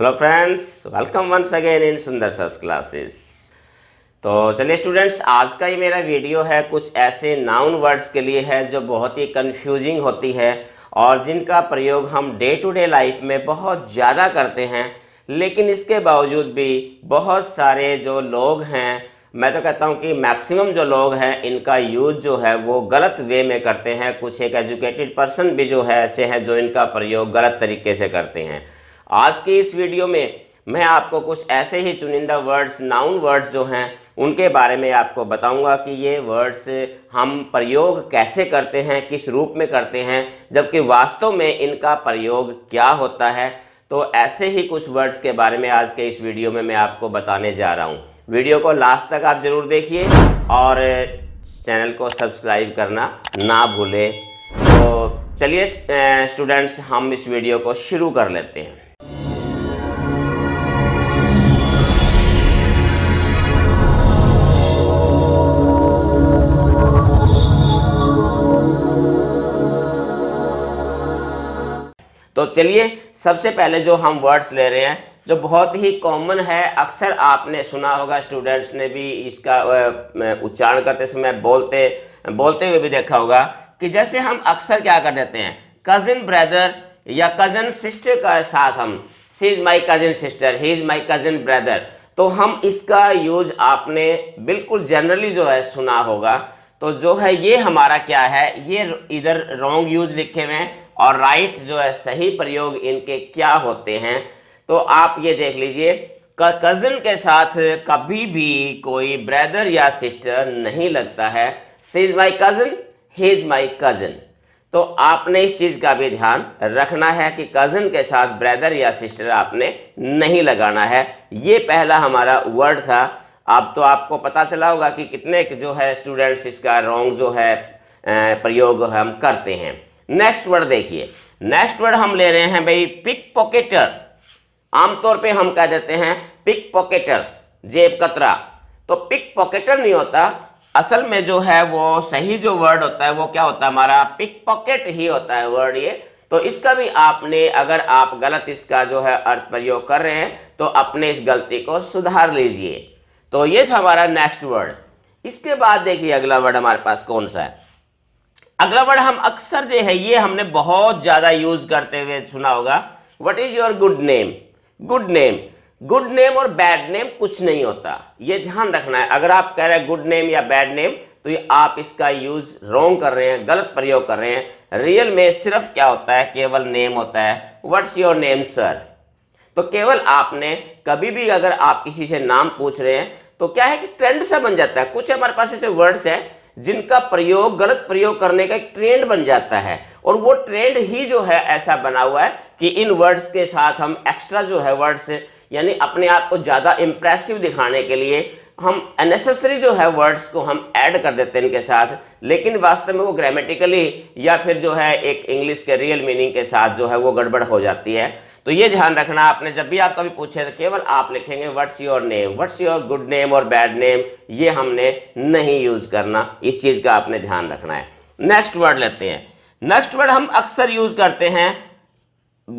hello friends welcome once again in Sundar sir's classes तो चलिए students आज का ये मेरा वीडियो है कुछ ऐसे नाउन वर्ड्स के लिए है जो बहुत ही कंफ्यूजिंग होती है और जिनका प्रयोग हम डे टू डे लाइफ में बहुत ज़्यादा करते हैं लेकिन इसके बावजूद भी बहुत सारे जो लोग हैं मैं तो कहता हूँ कि मैक्सिमम जो लोग हैं इनका यूज जो है वो गलत वे में करते हैं कुछ एक एजुकेटेड पर्सन भी जो है ऐसे हैं जो इनका प्रयोग गलत तरीके से करते हैं आज की इस वीडियो में मैं आपको कुछ ऐसे ही चुनिंदा वर्ड्स नाउन वर्ड्स जो हैं उनके बारे में आपको बताऊंगा कि ये वर्ड्स हम प्रयोग कैसे करते हैं किस रूप में करते हैं जबकि वास्तव में इनका प्रयोग क्या होता है तो ऐसे ही कुछ वर्ड्स के बारे में आज के इस वीडियो में मैं आपको बताने जा रहा हूँ वीडियो को लास्ट तक आप ज़रूर देखिए और चैनल को सब्सक्राइब करना ना भूलें तो चलिए स्टूडेंट्स हम इस वीडियो को शुरू कर लेते हैं चलिए सबसे पहले जो हम वर्ड्स ले रहे हैं जो बहुत ही कॉमन है अक्सर आपने सुना होगा स्टूडेंट्स ने भी इसका उच्चारण करते समय बोलते बोलते हुए भी देखा होगा कि जैसे हम अक्सर क्या कर देते हैं कजिन ब्रदर या कज़न सिस्टर का साथ हम she is my cousin sister he is my cousin brother तो हम इसका यूज आपने बिल्कुल जनरली जो है सुना होगा तो जो है ये हमारा क्या है ये इधर रॉन्ग यूज लिखे हुए हैं और राइट जो है सही प्रयोग इनके क्या होते हैं तो आप ये देख लीजिए कज़िन के साथ कभी भी कोई ब्रदर या सिस्टर नहीं लगता है she is my cousin he is my cousin तो आपने इस चीज़ का भी ध्यान रखना है कि कज़िन के साथ ब्रदर या सिस्टर आपने नहीं लगाना है ये पहला हमारा वर्ड था अब तो आपको पता चला होगा कि कितने जो है स्टूडेंट्स इसका रॉन्ग जो है प्रयोग हम करते हैं नेक्स्ट वर्ड देखिए नेक्स्ट वर्ड हम ले रहे हैं भाई पिक पॉकेटर आमतौर पे हम कह देते हैं पिक पॉकेटर जेब कतरा तो पिक पॉकेटर नहीं होता असल में जो है वो सही जो वर्ड होता है वो क्या होता है हमारा पिक पॉकेट ही होता है वर्ड ये तो इसका भी आपने अगर आप गलत इसका जो है अर्थ प्रयोग कर रहे हैं तो अपने इस गलती को सुधार लीजिए तो ये था हमारा नेक्स्ट वर्ड इसके बाद देखिए अगला वर्ड हमारे पास कौन सा है अगला वर्ड हम अक्सर जो है ये हमने बहुत ज़्यादा यूज करते हुए सुना होगा what is your good name good name good name और बैड नेम कुछ नहीं होता ये ध्यान रखना है अगर आप कह रहे हैं गुड नेम या बैड नेम तो ये आप इसका यूज रॉन्ग कर रहे हैं गलत प्रयोग कर रहे हैं रियल में सिर्फ क्या होता है केवल नेम होता है वट्स योर नेम सर तो केवल आपने कभी भी अगर आप किसी से नाम पूछ रहे हैं तो क्या है कि ट्रेंड सा बन जाता है कुछ हमारे पास ऐसे वर्ड्स हैं जिनका प्रयोग गलत प्रयोग करने का एक ट्रेंड बन जाता है और वो ट्रेंड ही जो है ऐसा बना हुआ है कि इन वर्ड्स के साथ हम एक्स्ट्रा जो है वर्ड्स यानी अपने आप को ज़्यादा इम्प्रेसिव दिखाने के लिए हम अनेसेसरी जो है वर्ड्स को हम ऐड कर देते हैं इनके साथ लेकिन वास्तव में वो ग्रामेटिकली या फिर जो है एक इंग्लिश के रियल मीनिंग के साथ जो है वो गड़बड़ हो जाती है तो ये ध्यान रखना आपने जब भी आप कभी पूछे तो केवल आप लिखेंगे what's your name what's your good name और बैड नेम ये हमने नहीं यूज़ करना इस चीज़ का आपने ध्यान रखना है नेक्स्ट वर्ड लेते हैं नेक्स्ट वर्ड हम अक्सर यूज़ करते हैं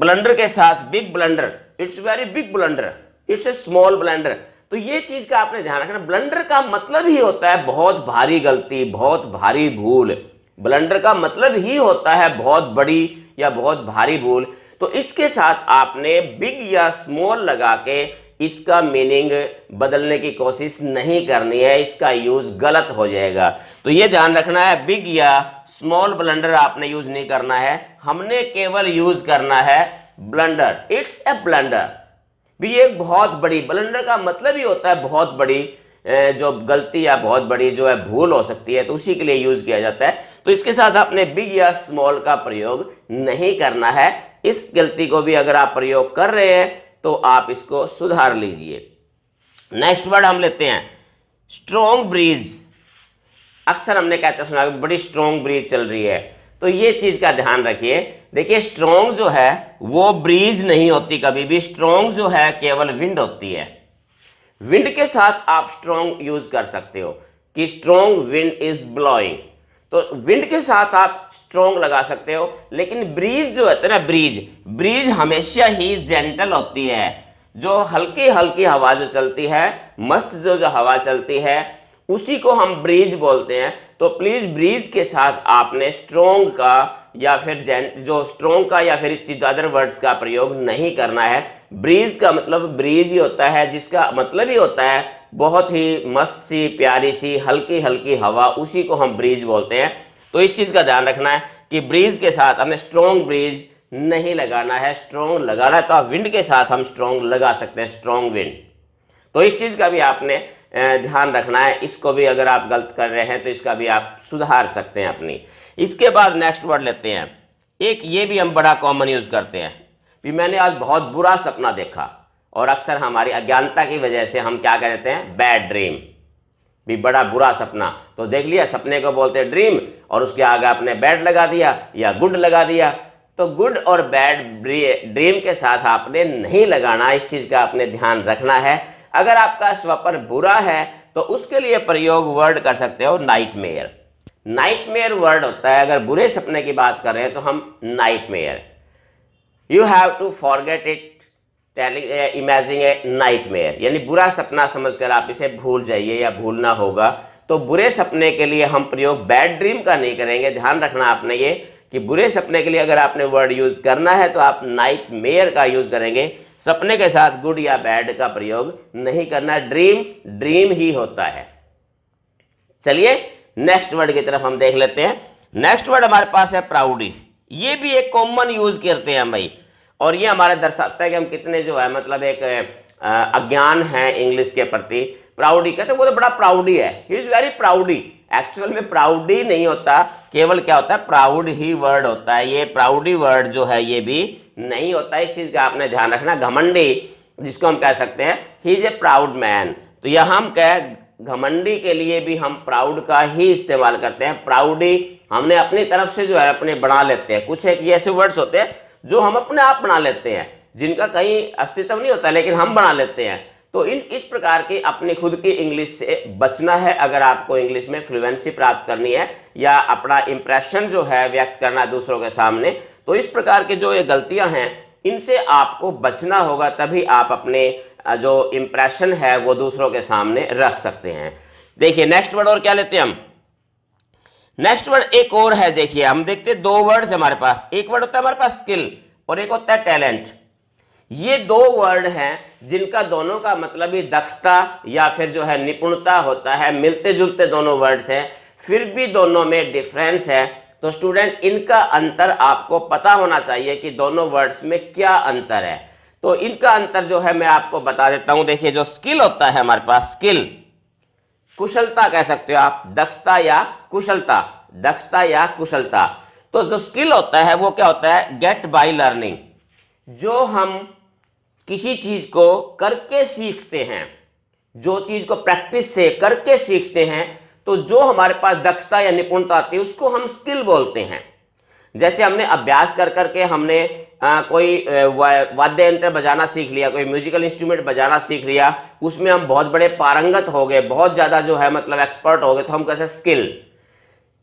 ब्लेंडर के साथ big blender it's very big blender it's a small blender तो ये चीज का आपने ध्यान रखना ब्लेंडर का मतलब ही होता है बहुत भारी गलती बहुत भारी भूल ब्लेंडर का मतलब ही होता है बहुत बड़ी या बहुत भारी भूल तो इसके साथ आपने बिग या स्मॉल लगा के इसका मीनिंग बदलने की कोशिश नहीं करनी है इसका यूज़ गलत हो जाएगा तो ये ध्यान रखना है बिग या स्मॉल ब्लेंडर आपने यूज़ नहीं करना है हमने केवल यूज़ करना है ब्लेंडर इट्स ए ब्लेंडर भी एक बहुत बड़ी ब्लेंडर का मतलब ही होता है बहुत बड़ी जो गलती या बहुत बड़ी जो है भूल हो सकती है तो उसी के लिए यूज़ किया जाता है तो इसके साथ आपने बिग या स्मॉल का प्रयोग नहीं करना है इस गलती को भी अगर आप प्रयोग कर रहे हैं तो आप इसको सुधार लीजिए नेक्स्ट वर्ड हम लेते हैं स्ट्रोंग ब्रीज अक्सर हमने कहते सुना बड़ी स्ट्रोंग ब्रीज चल रही है तो ये चीज़ का ध्यान रखिए देखिए स्ट्रोंग जो है वो ब्रीज नहीं होती कभी भी स्ट्रोंग जो है केवल विंड होती है विंड के साथ आप स्ट्रोंग यूज कर सकते हो कि स्ट्रोंग विंड इज ब्लॉइंग तो विंड के साथ आप स्ट्रोंग लगा सकते हो लेकिन ब्रीज जो होता है ना ब्रीज ब्रीज हमेशा ही जेंटल होती है जो हल्की हल्की हवा जो चलती है मस्त जो जो हवा चलती है उसी को हम ब्रीज बोलते हैं तो प्लीज़ ब्रीज के साथ आपने स्ट्रोंग का या फिर जेंट जो स्ट्रोंग का या फिर इस चीज अदर वर्ड्स का प्रयोग नहीं करना है ब्रीज का मतलब ब्रीज ही होता है जिसका मतलब ही होता है बहुत ही मस्त सी प्यारी सी हल्की हल्की हवा उसी को हम ब्रीज बोलते हैं तो इस चीज़ का ध्यान रखना है कि ब्रीज के साथ हमें स्ट्रॉन्ग ब्रीज नहीं लगाना है स्ट्रॉन्ग लगाना तो विंड के साथ हम स्ट्रॉन्ग लगा सकते हैं स्ट्रॉन्ग विंड तो इस चीज़ का भी आपने ध्यान रखना है इसको भी अगर आप गलत कर रहे हैं तो इसका भी आप सुधार सकते हैं अपनी इसके बाद नेक्स्ट वर्ड लेते हैं एक ये भी हम बड़ा कॉमन यूज़ करते हैं कि मैंने आज बहुत बुरा सपना देखा और अक्सर हमारी अज्ञानता की वजह से हम क्या कहते हैं बैड ड्रीम भी बड़ा बुरा सपना तो देख लिया सपने को बोलते हैं ड्रीम और उसके आगे आपने बैड लगा दिया या गुड लगा दिया तो गुड और बैड ड्रीम के साथ आपने नहीं लगाना इस चीज़ का आपने ध्यान रखना है अगर आपका स्वप्न बुरा है तो उसके लिए प्रयोग वर्ड कर सकते हो नाइट नाइटमेयर वर्ड होता है अगर बुरे सपने की बात करें तो हम nightmare you have to forget it imaging a nightmare यानी बुरा सपना समझकर आप इसे भूल जाइए या भूलना होगा तो बुरे सपने के लिए हम प्रयोग बैड ड्रीम का नहीं करेंगे ध्यान रखना आपने ये कि बुरे सपने के लिए अगर आपने वर्ड यूज़ करना है तो आप नाइट मेयर का यूज़ करेंगे सपने के साथ गुड या बैड का प्रयोग नहीं करना ड्रीम ड्रीम ही होता है चलिए नेक्स्ट वर्ड की तरफ हम देख लेते हैं नेक्स्ट वर्ड हमारे पास है प्राउडी ये भी एक कॉमन यूज़ करते हैं भाई और ये हमारे दर्शाता है कि हम कितने जो है मतलब एक अज्ञान है इंग्लिश के प्रति प्राउडी कहते हैं वो तो बड़ा प्राउडी है he is very proudy actual में प्राउडी नहीं होता केवल क्या होता है प्राउड ही वर्ड होता है ये प्राउडी वर्ड जो है ये भी नहीं होता इस चीज़ का आपने ध्यान रखना घमंडी जिसको हम कह सकते हैं he is a proud man तो यह हम कह घमंडी के लिए भी हम प्राउड का ही इस्तेमाल करते हैं प्राउडी हमने अपनी तरफ से जो है अपने बना लेते हैं कुछ एक ऐसे वर्ड्स होते हैं जो हम अपने आप बना लेते हैं जिनका कहीं अस्तित्व नहीं होता लेकिन हम बना लेते हैं तो इन इस प्रकार की अपने खुद की इंग्लिश से बचना है अगर आपको इंग्लिश में फ्लुएंसी प्राप्त करनी है या अपना इंप्रेशन जो है व्यक्त करना दूसरों के सामने तो इस प्रकार के जो ये गलतियां हैं इनसे आपको बचना होगा तभी आप अपने जो इंप्रेशन है वो दूसरों के सामने रख सकते हैं देखिए नेक्स्ट वर्ड और क्या लेते हैं हम नेक्स्ट वर्ड एक और है देखिए हम देखते हैं दो वर्ड हमारे पास एक वर्ड होता है हमारे पास स्किल और एक होता है टैलेंट ये दो वर्ड हैं जिनका दोनों का मतलब ही दक्षता या फिर जो है निपुणता होता है मिलते जुलते दोनों वर्ड्स हैं फिर भी दोनों में डिफरेंस है तो स्टूडेंट इनका अंतर आपको पता होना चाहिए कि दोनों वर्ड्स में क्या अंतर है तो इनका अंतर जो है मैं आपको बता देता हूं देखिए जो स्किल होता है हमारे पास स्किल कुशलता कह सकते हो आप दक्षता या कुशलता दक्षता या कुशलता तो जो स्किल होता है वो क्या होता है गेट बाई लर्निंग जो हम किसी चीज़ को करके सीखते हैं जो चीज़ को प्रैक्टिस से करके सीखते हैं तो जो हमारे पास दक्षता या निपुणता आती है उसको हम स्किल बोलते हैं जैसे हमने अभ्यास कर करके हमने आ, कोई वाद्य यंत्र बजाना सीख लिया कोई म्यूजिकल इंस्ट्रूमेंट बजाना सीख लिया उसमें हम बहुत बड़े पारंगत हो गए बहुत ज़्यादा जो है मतलब एक्सपर्ट हो गए तो हम कहते हैं स्किल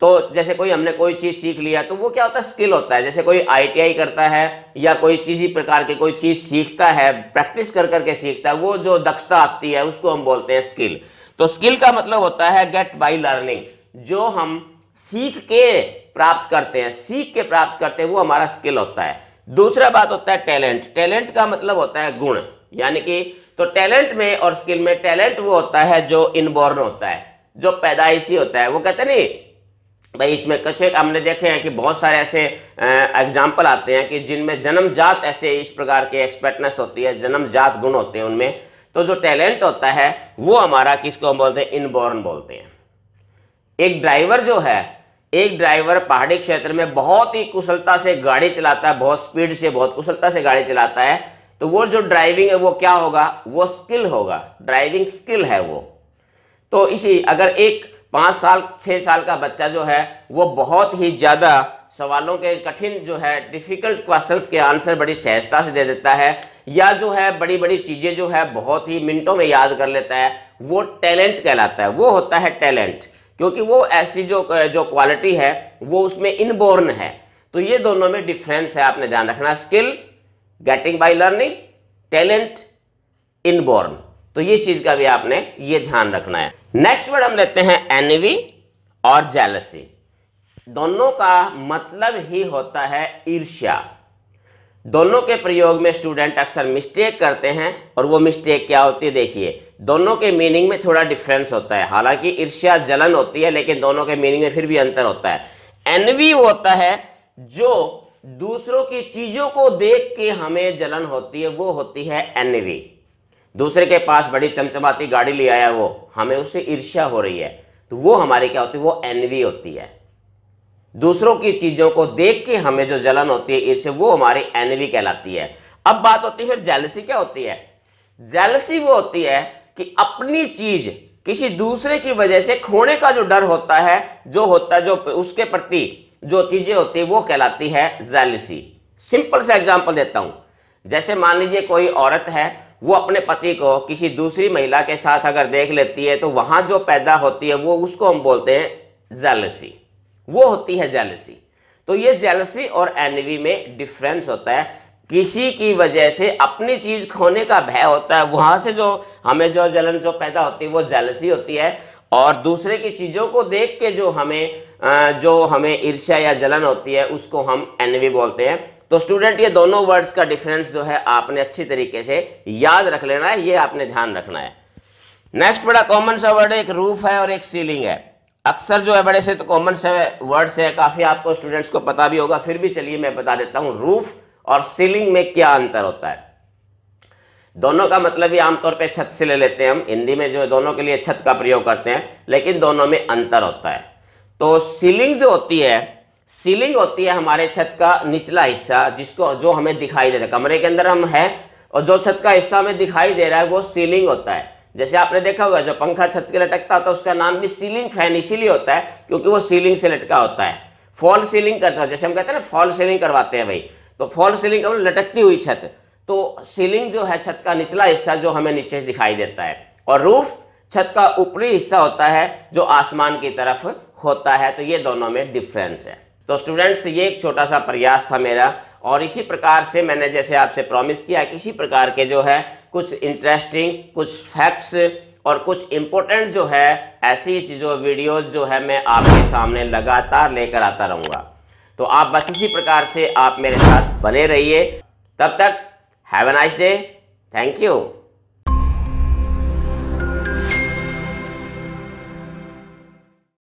तो जैसे कोई हमने कोई चीज़ सीख लिया तो वो क्या होता है स्किल होता है जैसे कोई आईटीआई करता है या कोई किसी प्रकार की कोई चीज़ सीखता है प्रैक्टिस कर करके सीखता है वो जो दक्षता आती है उसको हम बोलते हैं स्किल तो स्किल का मतलब होता है गेट बाय लर्निंग जो हम सीख के प्राप्त करते हैं सीख के प्राप्त करते हैं वो हमारा स्किल होता है दूसरा बात होता है टैलेंट टैलेंट का मतलब होता है गुण यानी कि तो टैलेंट में और स्किल में टैलेंट वो होता है जो इनबोर्न होता है जो पैदाइशी होता है वो कहते नहीं भाई इसमें कुछ हमने देखे हैं कि बहुत सारे ऐसे एग्जाम्पल आते हैं कि जिनमें जन्मजात ऐसे इस प्रकार के एक्सपर्टनेस होती है जन्मजात गुण होते हैं उनमें तो जो टैलेंट होता है वो हमारा किसको हम बोलते हैं इनबॉर्न बोलते हैं एक ड्राइवर जो है एक ड्राइवर पहाड़ी क्षेत्र में बहुत ही कुशलता से गाड़ी चलाता है बहुत स्पीड से बहुत कुशलता से गाड़ी चलाता है तो वो जो ड्राइविंग है वो क्या होगा वो स्किल होगा ड्राइविंग स्किल है वो तो इसी अगर एक पाँच साल छः साल का बच्चा जो है वो बहुत ही ज़्यादा सवालों के कठिन जो है डिफ़िकल्ट क्वेश्चंस के आंसर बड़ी सहजता से दे देता है या जो है बड़ी बड़ी चीज़ें जो है बहुत ही मिनटों में याद कर लेता है वो टैलेंट कहलाता है वो होता है टैलेंट क्योंकि वो ऐसी जो जो क्वालिटी है वो उसमें इनबोर्न है तो ये दोनों में डिफ्रेंस है आपने ध्यान रखना skill getting by learning talent inborn तो ये चीज़ का भी आपने ये ध्यान रखना है नेक्स्ट वर्ड हम लेते हैं एनवी और जेलसी दोनों का मतलब ही होता है ईर्ष्या दोनों के प्रयोग में स्टूडेंट अक्सर मिस्टेक करते हैं और वो मिस्टेक क्या होती है देखिए दोनों के मीनिंग में थोड़ा डिफरेंस होता है हालांकि ईर्ष्या जलन होती है लेकिन दोनों के मीनिंग में फिर भी अंतर होता है एनवी होता है जो दूसरों की चीज़ों को देख के हमें जलन होती है वो होती है एनवी दूसरे के पास बड़ी चमचमाती गाड़ी ले आया वो हमें उससे ईर्ष्या हो रही है तो वो हमारी क्या होती है वो एनवी होती है दूसरों की चीज़ों को देख के हमें जो जलन होती है ईर्ष्या वो हमारी एनवी कहलाती है अब बात होती है फिर जेलसी क्या होती है जेलसी वो होती है कि अपनी चीज़ किसी दूसरे की वजह से खोने का जो डर होता है जो होता है जो उसके प्रति जो चीज़ें होती है वो कहलाती है जेलसी सिंपल सा एग्जाम्पल देता हूं जैसे मान लीजिए कोई औरत है वो अपने पति को किसी दूसरी महिला के साथ अगर देख लेती है तो वहाँ जो पैदा होती है वो उसको हम बोलते हैं जेलसी वो होती है जेलसी तो ये जेलसी और एनवी में डिफरेंस होता है किसी की वजह से अपनी चीज़ खोने का भय होता है वहाँ से जो हमें जो जलन जो पैदा होती है वो जेलसी होती है और दूसरे की चीज़ों को देख के जो हमें जो हमें ईर्ष्या या जलन होती है उसको हम एनवी बोलते हैं तो स्टूडेंट ये दोनों वर्ड्स का डिफरेंस जो है आपने अच्छी तरीके से याद रख लेना है ये आपने ध्यान रखना है नेक्स्ट बड़ा कॉमन सा वर्ड है एक रूफ है और एक सीलिंग है अक्सर जो है बड़े से तो कॉमन से वर्ड्स है काफ़ी आपको स्टूडेंट्स को पता भी होगा फिर भी चलिए मैं बता देता हूं रूफ और सीलिंग में क्या अंतर होता है दोनों का मतलब ही आमतौर पे छत से ले लेते हैं हम हिंदी में जो दोनों के लिए छत का प्रयोग करते हैं लेकिन दोनों में अंतर होता है तो सीलिंग जो होती है सीलिंग होती है हमारे छत का निचला हिस्सा जिसको जो हमें दिखाई दे रहा है कमरे के अंदर हम हैं और जो छत का हिस्सा हमें दिखाई दे रहा है वो सीलिंग होता है जैसे आपने देखा होगा जो पंखा छत के लटकता होता है उसका नाम भी सीलिंग फैन इसीलिए होता है क्योंकि वो सीलिंग से लटका होता है फॉल सीलिंग करता है जैसे हम कहते हैं ना फॉल सीलिंग करवाते हैं भाई तो फॉल सीलिंग का मतलब लटकती हुई छत तो सीलिंग जो है छत का निचला हिस्सा जो हमें नीचे दिखाई देता है और रूफ छत का ऊपरी हिस्सा होता है जो आसमान की तरफ होता है तो ये दोनों में डिफरेंस है तो स्टूडेंट्स ये एक छोटा सा प्रयास था मेरा और इसी प्रकार से मैंने जैसे आपसे प्रॉमिस किया कि इसी प्रकार के जो है कुछ इंटरेस्टिंग कुछ फैक्ट्स और कुछ इम्पोर्टेंट जो है ऐसी जो वीडियोस जो है मैं आपके सामने लगातार लेकर आता रहूँगा तो आप बस इसी प्रकार से आप मेरे साथ बने रहिए तब तक have a nice day thank you